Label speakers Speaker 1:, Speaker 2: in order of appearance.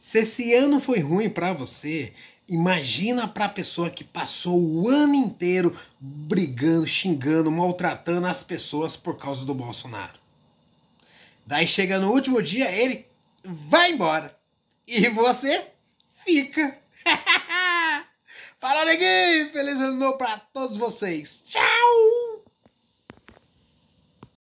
Speaker 1: Se esse ano foi ruim para você, imagina para a pessoa que passou o ano inteiro brigando, xingando, maltratando as pessoas por causa do Bolsonaro. Daí chega no último dia, ele vai embora. E você fica. Fala,
Speaker 2: neguinho! Feliz ano novo pra todos vocês. Tchau!